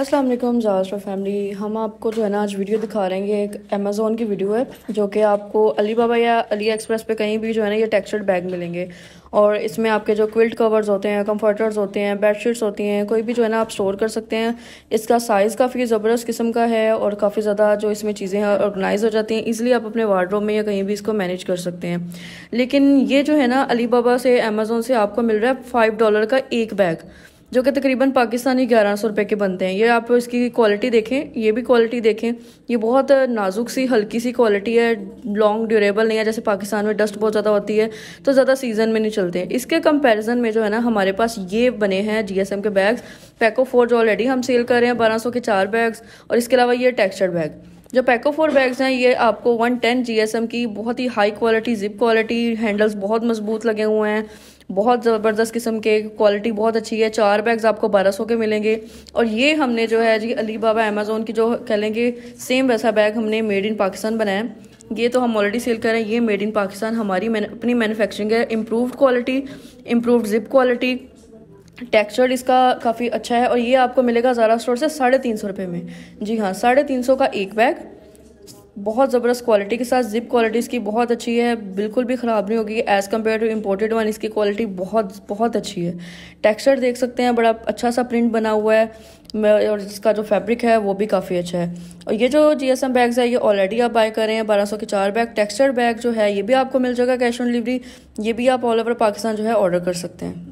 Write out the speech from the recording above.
अस्सलाम वालेकुम जास्ट्रा फैमिली हम आपको जो है ना आज वीडियो दिखा रहे हैं ये एक अमेज़ोन की वीडियो है जो कि आपको अली बाबा या अली एक्सप्रेस पे कहीं भी जो है ना ये टेक्सचर्ड बैग मिलेंगे और इसमें आपके जो क्विल्ट कवर्स होते हैं कंफर्टर्स होते हैं बेडशीट्स होती हैं कोई भी जो है ना आप स्टोर कर सकते हैं इसका साइज़ काफ़ी ज़बरदस्त किस्म का है और काफ़ी ज़्यादा जो इसमें चीज़ें हैं ऑर्गेनाइज हो जाती हैं इज़िली आप अपने वार्ड्रोब में या कहीं भी इसको मैनेज कर सकते हैं लेकिन ये जो है ना अली बाबा से अमेज़ोन से आपको मिल रहा है फाइव डॉलर का एक बैग जो कि तकरीबन पाकिस्तानी ग्यारह सौ रुपये के बनते हैं ये आप इसकी क्वालिटी देखें ये भी क्वालिटी देखें ये बहुत नाजुक सी हल्की सी क्वालिटी है लॉन्ग ड्यूरेबल नहीं है जैसे पाकिस्तान में डस्ट बहुत ज़्यादा होती है तो ज़्यादा सीजन में नहीं चलते इसके कंपेरिजन में जो है ना हमारे पास ये बने हैं जी के बैग्स पैको फोर जो ऑलरेडी हम सेल कर रहे हैं बारह के चार बैग्स और इसके अलावा ये टेक्स्चर बैग जो पैको फोर बैग्स हैं ये आपको 110 टेन की बहुत ही high quality zip quality handles बहुत मजबूत लगे हुए हैं बहुत ज़बरदस्त किस्म के क्वालिटी बहुत अच्छी है चार बैग्स आपको बारह सौ के मिलेंगे और ये हमने जो है जी अली बाबा अमेज़ोन की जो कह लेंगे सेम वैसा बैग हमने मेड इन पाकिस्तान बनाया ये तो हम ऑलरेडी सेल करें ये मेड इन पाकिस्तान हमारी मैन, अपनी मैनुफैक्चरिंग है improved quality improve zip quality texture इसका काफ़ी अच्छा है और ये आपको मिलेगा ज़ारा स्टोर से साढ़े तीन सौ रुपये में जी हाँ साढ़े तीन सौ का एक बैग बहुत ज़बरदस्त क्वालिटी के साथ जिप क्वालिटी इसकी बहुत अच्छी है बिल्कुल भी ख़राब नहीं होगी as compare to imported one इसकी क्वालिटी बहुत बहुत अच्छी है टेक्सचर देख सकते हैं बड़ा अच्छा सा प्रिंट बना हुआ है और इसका जो फैब्रिक है वो भी काफ़ी अच्छा है और ये जो जी एस एम बैग्स है ये ऑलरेडी आप बाय कर रहे हैं बारह सौ के चार बैग टेक्सचर बैग जो है ये भी आपको मिल जाएगा कैश ऑन डिलीवरी ये भी आप ऑल ओवर पाकिस्तान जो है ऑर्डर कर सकते हैं